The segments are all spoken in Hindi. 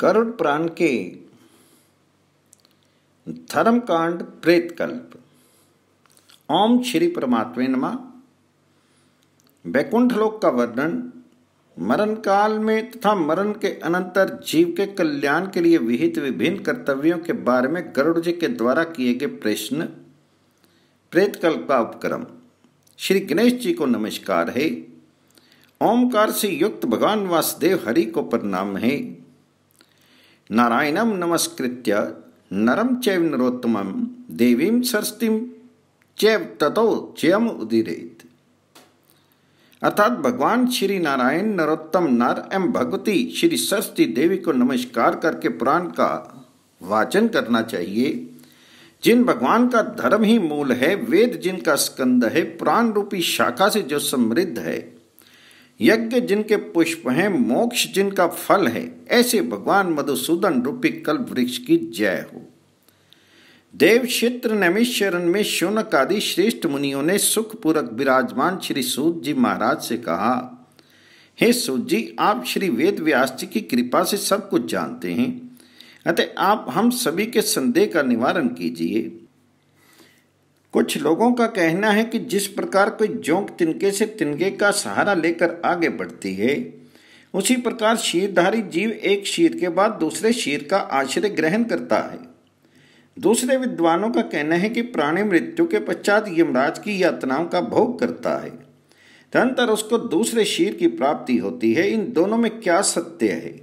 गरुड़ प्राण के धर्म कांड प्रेतकल्प ओम श्री परमात्मे नमा वैकुंठ लोक का वर्णन मरण काल में तथा मरण के अनंतर जीव के कल्याण के लिए विहित विभिन्न कर्तव्यों के बारे में गरुड़ जी के द्वारा किए गए प्रश्न प्रेतकल्प का उपक्रम श्री गणेश जी को नमस्कार है ओमकार से युक्त भगवान वासुदेव हरि को प्रणाम है नारायणम नमस्कृत नरम चैव नरोत्तम देवीम सरस्वतीं चैव ततो जयम उदीरित अर्थात भगवान श्री नारायण नरोत्तम नर एवं भगवती श्री सरस्वती देवी को नमस्कार करके पुराण का वाचन करना चाहिए जिन भगवान का धर्म ही मूल है वेद जिनका स्कंद है पुराण रूपी शाखा से जो समृद्ध है यज्ञ जिनके पुष्प हैं मोक्ष जिनका फल है ऐसे भगवान मधुसूदन रूपी कल्प वृक्ष की जय हो देव क्षेत्र नैमिष शरण में शौनक आदि श्रेष्ठ मुनियों ने सुखपूर्वक विराजमान श्री सूद जी महाराज से कहा हे सूद जी आप श्री वेद व्यास जी की कृपा से सब कुछ जानते हैं अतः आप हम सभी के संदेह का निवारण कीजिए कुछ लोगों का कहना है कि जिस प्रकार कोई जोंक तिनके से तिनके का सहारा लेकर आगे बढ़ती है उसी प्रकार शीरधारी जीव एक शीर के बाद दूसरे शीर का आश्रय ग्रहण करता है दूसरे विद्वानों का कहना है कि प्राणी मृत्यु के पश्चात यमराज की यातनाओं का भोग करता है तंत्र उसको दूसरे शीर की प्राप्ति होती है इन दोनों में क्या सत्य है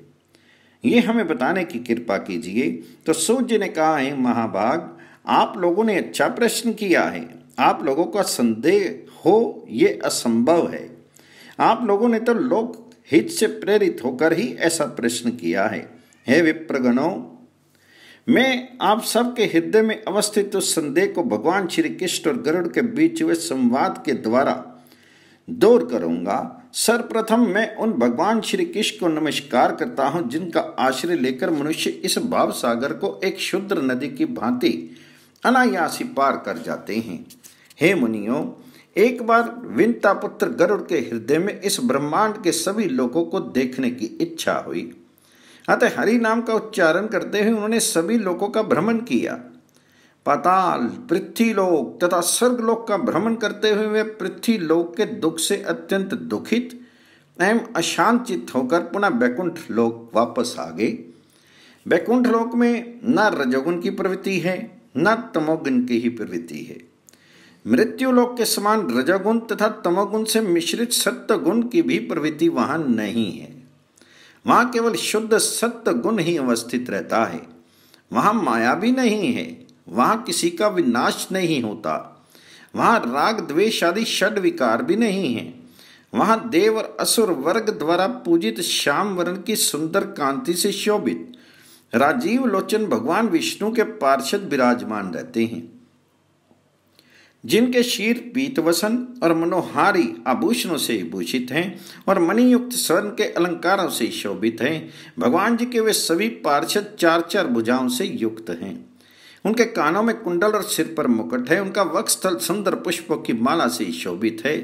ये हमें बताने की कृपा कीजिए तो सूर्य ने कहा है महाभाग आप लोगों ने अच्छा प्रश्न किया है आप लोगों का संदेह हो ये असंभव है आप लोगों ने तो लोक हित से प्रेरित होकर ही ऐसा प्रश्न किया है हे विप्रगणों मैं आप सबके हृदय में अवस्थित उस संदेह को भगवान श्री कृष्ण और गरुड़ के बीच हुए संवाद के द्वारा दूर करूंगा सर्वप्रथम मैं उन भगवान श्री कृष्ण को नमस्कार करता हूं जिनका आश्रय लेकर मनुष्य इस भाव सागर को एक शुद्र नदी की भांति अनायास ही पार कर जाते हैं हे मुनियों एक बार विनता पुत्र गरुड़ के हृदय में इस ब्रह्मांड के सभी लोगों को देखने की इच्छा हुई अतः हरि नाम का उच्चारण करते हुए उन्होंने सभी लोगों का भ्रमण किया पाताल पृथ्वीलोक तथा स्वर्गलोक का भ्रमण करते हुए वे पृथ्वीलोक के दुख से अत्यंत दुखित एवं अशांतचित होकर पुनः बैकुंठ लोक वापस आ गए बैकुंठ लोक में न रजोगुण की प्रवृत्ति है न तमोगुण की ही प्रवृत्ति है मृत्यु लोक के समान रजोगुण तथा तमोगुण से मिश्रित सत्य गुण की भी प्रवृत्ति वहां नहीं है वहां केवल शुद्ध सत्य गुण ही अवस्थित रहता है वहां माया भी नहीं है वहां किसी का विनाश नहीं होता वहां राग द्वेष आदि षड विकार भी नहीं है वहां देव और असुर वर्ग द्वारा पूजित श्याम वर्ण की सुंदर कांति से शोभित राजीव लोचन भगवान विष्णु के पार्षद विराजमान रहते हैं जिनके शीर पीतवसन और मनोहारी आभूषणों से भूषित हैं और मणियुक्त स्वर्ण के अलंकारों से शोभित हैं भगवान जी के वे सभी पार्षद चार चार भुजाओं से युक्त हैं उनके कानों में कुंडल और सिर पर मुकुट है उनका वक्षस्थल सुंदर पुष्पों की माला से शोभित है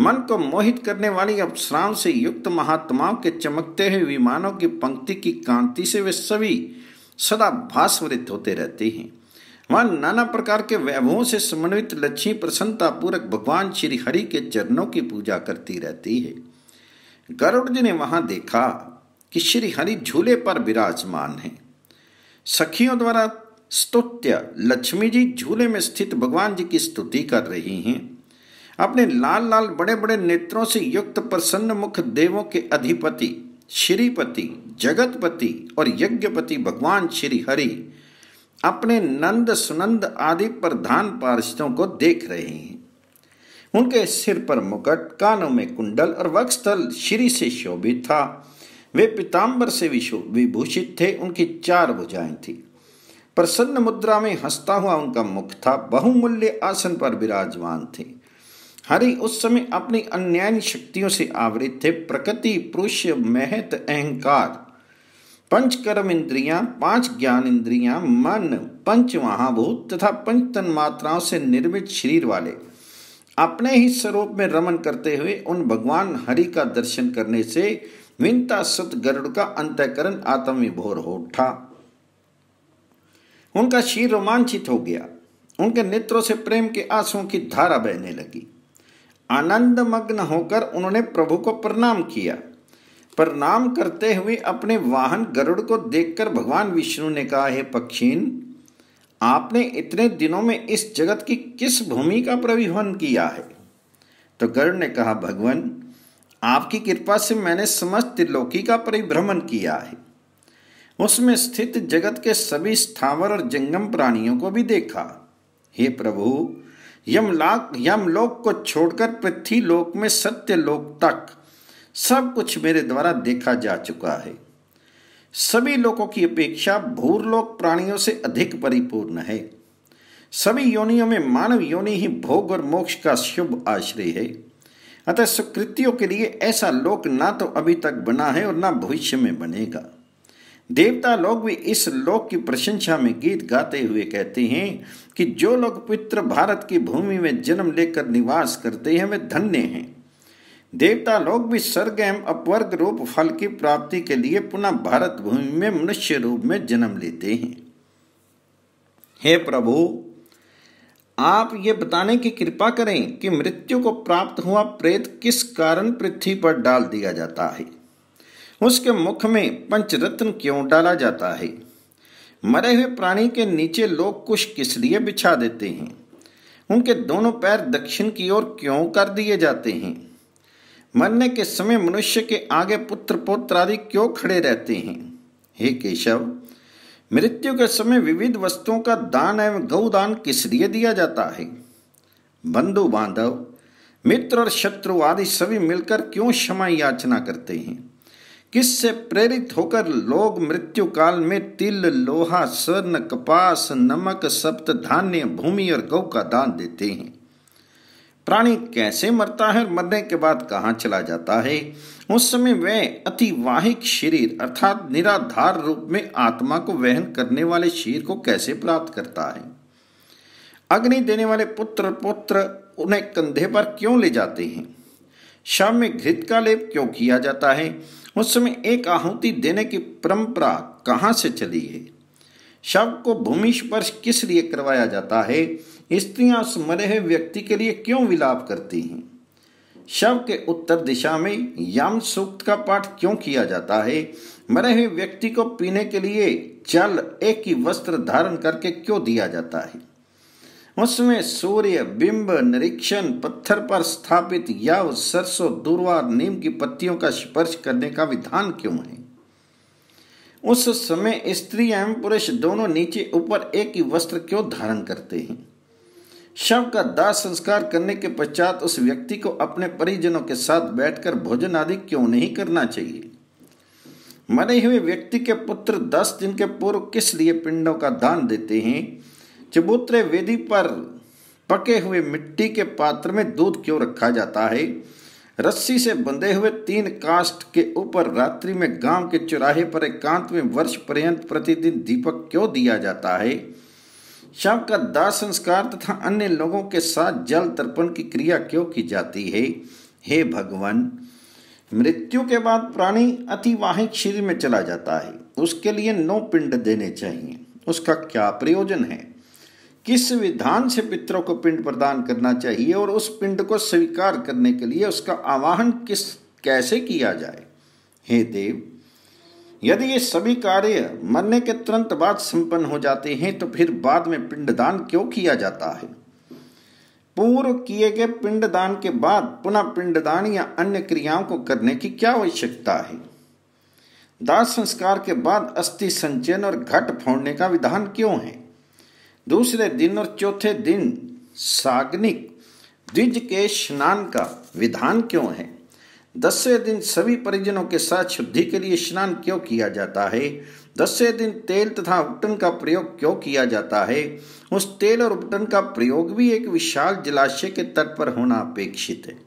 मन को मोहित करने वाली अपसराओं से युक्त महात्माओं के चमकते हुए विमानों की पंक्ति की कांति से वे सभी सदा भास्वरित होते रहते हैं वह नाना प्रकार के वैभवों से समन्वित लक्ष्मी प्रसन्नता पूर्वक भगवान श्री हरि के चरणों की पूजा करती रहती है गरुड़ जी ने वहां देखा कि श्री हरि झूले पर विराजमान है सखियों द्वारा स्तुत्य लक्ष्मी जी झूले में स्थित भगवान जी की स्तुति कर रही हैं अपने लाल लाल बड़े बड़े नेत्रों से युक्त प्रसन्न मुख देवों के अधिपति श्रीपति जगतपति और यज्ञपति भगवान श्री हरि अपने नंद सुनंद आदि प्रधान पार्षदों को देख रहे हैं उनके सिर पर मुकट कानों में कुंडल और वक्षस्थल श्री से शोभित था वे पिताम्बर से विभूषित थे उनकी चार भुजाएं थी प्रसन्न मुद्रा में हंसता हुआ उनका मुख था बहुमूल्य आसन पर विराजमान थे हरि उस समय अपनी अन्याय शक्तियों से आवृत थे प्रकृति पुरुष महत अहंकार पंच कर्म इंद्रियां पांच ज्ञान इंद्रियां मन पंच महाभूत तथा पंच मात्राओं से निर्मित शरीर वाले अपने ही स्वरूप में रमन करते हुए उन भगवान हरि का दर्शन करने से विनता सत गरुड़ का अंतकरण आत्मविभोर हो उठा उनका शीर रोमांचित हो गया उनके नेत्रों से प्रेम के आंसुओं की धारा बहने लगी आनंद मग्न होकर उन्होंने प्रभु को प्रणाम किया प्रणाम करते हुए अपने वाहन गरुड़ को देखकर भगवान विष्णु ने कहा हे पक्षीन आपने इतने दिनों में इस जगत की किस भूमि का प्रविहन किया है तो गरुड़ ने कहा भगवान आपकी कृपा से मैंने समस्त त्रिलोकी का परिभ्रमण किया है उसमें स्थित जगत के सभी स्थावर और जंगम प्राणियों को भी देखा हे प्रभु यमलाक यमलोक को छोड़कर पृथ्वी लोक में सत्य लोक तक सब कुछ मेरे द्वारा देखा जा चुका है सभी लोगों की अपेक्षा भूरलोक प्राणियों से अधिक परिपूर्ण है सभी योनियों में मानव योनि ही भोग और मोक्ष का शुभ आश्रय है अतः सुकृतियों के लिए ऐसा लोक ना तो अभी तक बना है और ना भविष्य में बनेगा देवता लोग भी इस लोक की प्रशंसा में गीत गाते हुए कहते हैं कि जो लोग पित्र भारत की भूमि में जन्म लेकर निवास करते हैं वे धन्य हैं देवता लोग भी स्वर्ग एवं अपवर्ग रूप फल की प्राप्ति के लिए पुनः भारत भूमि में मनुष्य रूप में जन्म लेते हैं हे प्रभु आप ये बताने की कृपा करें कि मृत्यु को प्राप्त हुआ प्रेत किस कारण पृथ्वी पर डाल दिया जाता है उसके मुख में पंचरत्न क्यों डाला जाता है मरे हुए प्राणी के नीचे लोग कुछ किस लिए बिछा देते हैं उनके दोनों पैर दक्षिण की ओर क्यों कर दिए जाते हैं मरने के समय मनुष्य के आगे पुत्र पोत्र आदि क्यों खड़े रहते हैं हे केशव मृत्यु के समय विविध वस्तुओं का दान एवं गौदान किस लिए दिया जाता है बंधु बांधव मित्र और शत्रु आदि सभी मिलकर क्यों क्षमा याचना करते हैं किससे प्रेरित होकर लोग मृत्यु काल में तिल लोहा स्वर्ण कपास नमक सप्त धान्य भूमि और गौ का दान देते हैं प्राणी कैसे मरता है और मरने के बाद कहाँ चला जाता है उस समय वह अतिवाहिक शरीर अर्थात निराधार रूप में आत्मा को वहन करने वाले शरीर को कैसे प्राप्त करता है अग्नि देने वाले पुत्र पुत्र उन्हें कंधे पर क्यों ले जाते हैं शाम में घृत का लेप क्यों किया जाता है उस समय एक आहुति देने की परंपरा कहाँ से चली है शव को भूमि स्पर्श किस लिए करवाया जाता है स्त्रियां उस मरे हुए व्यक्ति के लिए क्यों विलाप करती हैं शव के उत्तर दिशा में याम सूक्त का पाठ क्यों किया जाता है मरे हुए व्यक्ति को पीने के लिए जल एक ही वस्त्र धारण करके क्यों दिया जाता है उसमें सूर्य बिंब निरीक्षण पत्थर पर स्थापित यव सरसों दूरवार नीम की पत्तियों का स्पर्श करने का विधान क्यों है उस समय स्त्री एवं पुरुष दोनों नीचे ऊपर एक ही वस्त्र क्यों धारण करते हैं शव का दाह संस्कार करने के पश्चात उस व्यक्ति को अपने परिजनों के साथ बैठकर भोजन आदि क्यों नहीं करना चाहिए मरे हुए व्यक्ति के पुत्र दस दिन के पूर्व किस लिए पिंडों का दान देते हैं चबूतरे वेदी पर पके हुए मिट्टी के पात्र में दूध क्यों रखा जाता है रस्सी से बंधे हुए तीन कास्ट के ऊपर रात्रि में गांव के चौराहे पर एकांत में वर्ष पर्यंत प्रतिदिन दीपक क्यों दिया जाता है शव का दाह संस्कार तथा अन्य लोगों के साथ जल तर्पण की क्रिया क्यों की जाती है हे भगवान मृत्यु के बाद प्राणी अतिवाहिक शरीर में चला जाता है उसके लिए नौ पिंड देने चाहिए उसका क्या प्रयोजन है किस विधान से पितरों को पिंड प्रदान करना चाहिए और उस पिंड को स्वीकार करने के लिए उसका आवाहन किस कैसे किया जाए हे देव यदि ये सभी कार्य मरने के तुरंत बाद संपन्न हो जाते हैं तो फिर बाद में पिंडदान क्यों किया जाता है पूर्व किए गए पिंडदान के बाद पुनः पिंडदान या अन्य क्रियाओं को करने की क्या आवश्यकता है दास संस्कार के बाद अस्थि संचयन और घट फोड़ने का विधान क्यों है दूसरे दिन और चौथे दिन साग्निक द्विज के स्नान का विधान क्यों है दसवें दिन सभी परिजनों के साथ शुद्धि के लिए स्नान क्यों किया जाता है दसवें दिन तेल तथा उपटन का प्रयोग क्यों किया जाता है उस तेल और उपटन का प्रयोग भी एक विशाल जलाशय के तट पर होना अपेक्षित है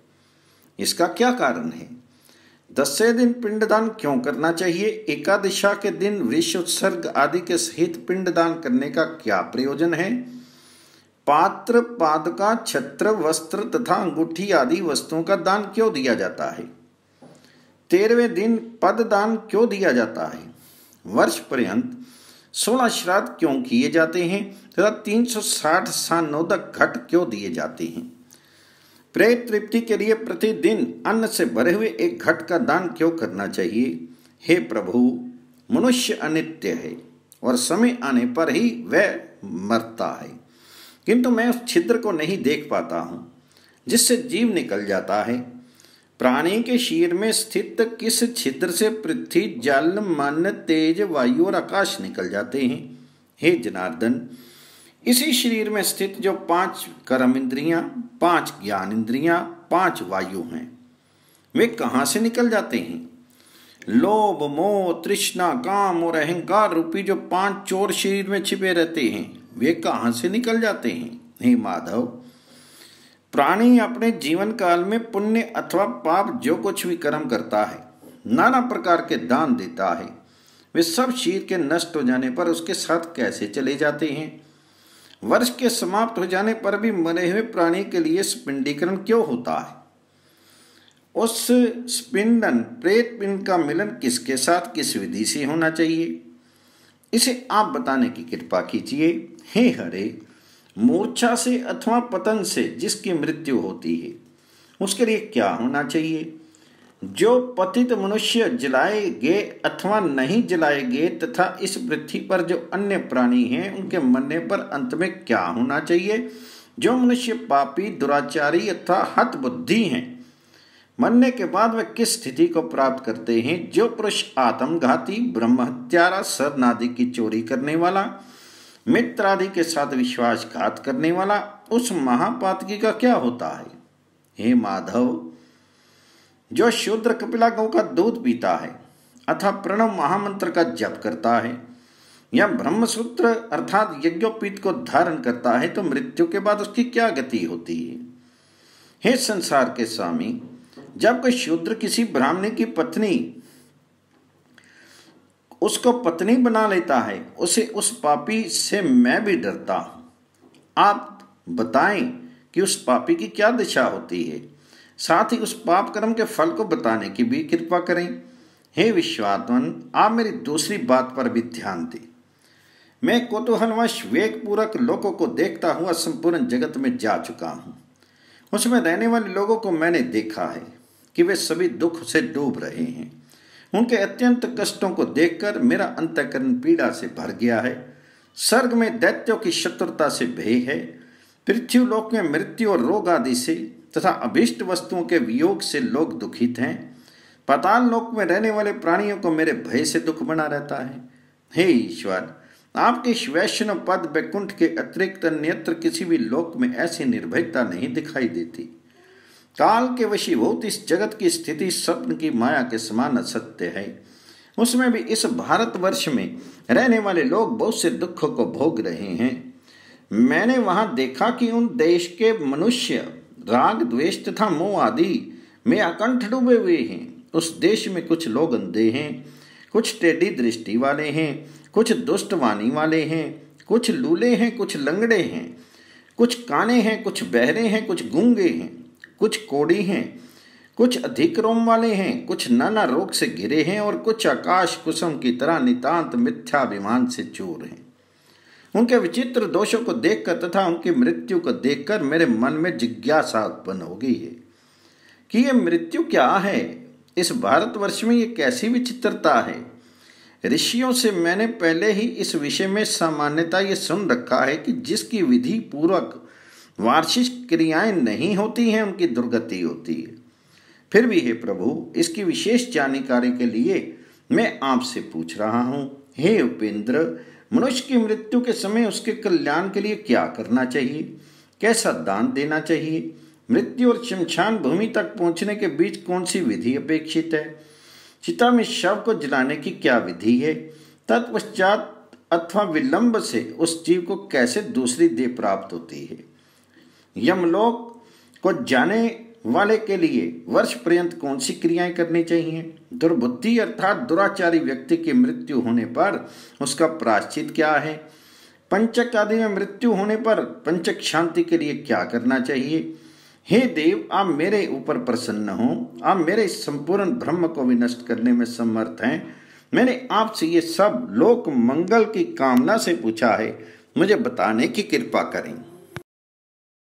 इसका क्या कारण है दसवें दिन पिंडदान क्यों करना चाहिए एकादशा के दिन वृक्ष उत्सर्ग आदि के सहित पिंडदान करने का क्या प्रयोजन है पात्र पादका छत्र वस्त्र तथा अंगूठी आदि वस्तुओं का दान क्यों दिया जाता है तेरहवें दिन पद दान क्यों दिया जाता है वर्ष पर्यंत सोलह श्राद्ध क्यों किए जाते हैं तथा तीन सौ साठ सानोदक घट क्यों दिए जाते हैं प्रेत तृप्ति के लिए प्रतिदिन अन्न से भरे हुए एक घट का दान क्यों करना चाहिए हे प्रभु मनुष्य अनित्य है और समय आने पर ही वह मरता है किंतु मैं उस छिद्र को नहीं देख पाता हूं जिससे जीव निकल जाता है प्राणी के शीर में स्थित किस छिद्र से पृथ्वी जल मन तेज वायु और आकाश निकल जाते हैं हे जनार्दन इसी शरीर में स्थित जो पांच कर्म इंद्रियां पांच ज्ञान इंद्रियां पांच वायु हैं वे कहां से निकल जाते हैं लोभ मोह तृष्णा काम और अहंकार रूपी जो पांच चोर शरीर में छिपे रहते हैं वे कहां से निकल जाते हैं हे माधव प्राणी अपने जीवन काल में पुण्य अथवा पाप जो कुछ भी कर्म करता है नाना प्रकार के दान देता है वे सब शरीर के नष्ट हो जाने पर उसके साथ कैसे चले जाते हैं वर्ष के समाप्त हो जाने पर भी मरे हुए प्राणी के लिए स्पिंडीकरण क्यों होता है उस स्पिंडन प्रेत पिंड का मिलन किसके साथ किस विधि से होना चाहिए इसे आप बताने की कृपा कीजिए हे हरे मूर्छा से अथवा पतन से जिसकी मृत्यु होती है उसके लिए क्या होना चाहिए जो पतित मनुष्य जलाए गए अथवा नहीं जलाए गए तथा इस पृथ्वी पर जो अन्य प्राणी हैं उनके मरने पर अंत में क्या होना चाहिए जो मनुष्य पापी दुराचारी अथवा हत बुद्धि हैं मरने के बाद वे किस स्थिति को प्राप्त करते हैं जो पुरुष आत्मघाती ब्रह्म ब्रह्महत्यारा सरनादि की चोरी करने वाला मित्र आदि के साथ विश्वासघात करने वाला उस महापातकी का क्या होता है हे माधव जो शूद्र कपिला गौ का दूध पीता है अथा प्रणव महामंत्र का जप करता है या ब्रह्मसूत्र अर्थात यज्ञोपीत को धारण करता है तो मृत्यु के बाद उसकी क्या गति होती है हे संसार के स्वामी जब कोई शूद्र किसी ब्राह्मणी की पत्नी उसको पत्नी बना लेता है उसे उस पापी से मैं भी डरता हूं आप बताएं कि उस पापी की क्या दिशा होती है साथ ही उस पाप कर्म के फल को बताने की भी कृपा करें हे विश्वात्मन आप मेरी दूसरी बात पर भी ध्यान दें मैं कौतूहलवश वेगपूर्वक लोगों को देखता हुआ संपूर्ण जगत में जा चुका हूँ उसमें रहने वाले लोगों को मैंने देखा है कि वे सभी दुख से डूब रहे हैं उनके अत्यंत कष्टों को देखकर मेरा अंतकरण पीड़ा से भर गया है स्वर्ग में दैत्यों की शत्रुता से भय है पृथ्वी लोक में मृत्यु और रोग आदि से तथा अभिष्ट वस्तुओं के वियोग से लोग दुखित हैं पताल लोक में रहने वाले प्राणियों को मेरे भय से दुख बना रहता है हे ईश्वर आपके वैष्णव पद वैकुंठ के अतिरिक्त अन्यत्र किसी भी लोक में ऐसी निर्भयता नहीं दिखाई देती काल के वशीभूत इस जगत की स्थिति स्वप्न की माया के समान असत्य है उसमें भी इस भारतवर्ष में रहने वाले लोग बहुत से दुखों को भोग रहे हैं मैंने वहां देखा कि उन देश के मनुष्य राग द्वेष तथा मोह आदि में अकंठ डूबे हुए हैं उस देश में कुछ लोग अंधे हैं कुछ टेढ़ी दृष्टि वाले हैं कुछ दुष्ट वाणी वाले हैं कुछ लूले हैं कुछ लंगड़े हैं कुछ काने हैं कुछ बहरे हैं कुछ गूंगे हैं कुछ कोड़ी हैं कुछ अधिक रोम वाले हैं कुछ नाना रोग से घिरे हैं और कुछ आकाश कुसुम की तरह नितांत मिथ्याभिमान से चोर हैं उनके विचित्र दोषों को देखकर तथा उनकी मृत्यु को देखकर मेरे मन में जिज्ञासा उत्पन्न हो गई है कि ये मृत्यु क्या है इस भारतवर्ष में ये कैसी विचित्रता है ऋषियों से मैंने पहले ही इस विषय में सामान्यता ये सुन रखा है कि जिसकी विधि पूर्वक वार्षिक क्रियाएं नहीं होती हैं उनकी दुर्गति होती है फिर भी हे प्रभु इसकी विशेष जानकारी के लिए मैं आपसे पूछ रहा हूँ हे उपेंद्र मनुष्य की मृत्यु के समय उसके कल्याण के लिए क्या करना चाहिए कैसा दान देना चाहिए मृत्यु और शमशान भूमि तक पहुंचने के बीच कौन सी विधि अपेक्षित है चिता में शव को जलाने की क्या विधि है तत्पश्चात अथवा विलंब से उस जीव को कैसे दूसरी देह प्राप्त होती है यमलोक को जाने वाले के लिए वर्ष पर्यंत कौन सी क्रियाएं करनी चाहिए दुर्बुद्धि अर्थात दुराचारी व्यक्ति की मृत्यु होने पर उसका प्राश्चित क्या है पंचक आदि में मृत्यु होने पर पंचक शांति के लिए क्या करना चाहिए हे देव आप मेरे ऊपर प्रसन्न हो आप मेरे संपूर्ण ब्रह्म को भी नष्ट करने में समर्थ हैं मैंने आपसे ये सब लोक मंगल की कामना से पूछा है मुझे बताने की कृपा करें